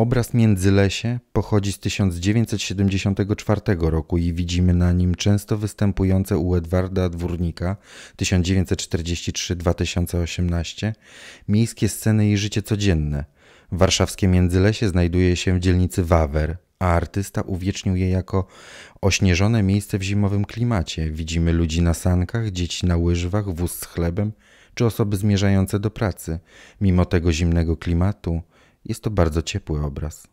Obraz Międzylesie pochodzi z 1974 roku i widzimy na nim często występujące u Edwarda Dwórnika 1943-2018 miejskie sceny i życie codzienne. Warszawskie Międzylesie znajduje się w dzielnicy Wawer, a artysta uwiecznił je jako ośnieżone miejsce w zimowym klimacie. Widzimy ludzi na sankach, dzieci na łyżwach, wóz z chlebem czy osoby zmierzające do pracy. Mimo tego zimnego klimatu – jest to bardzo ciepły obraz.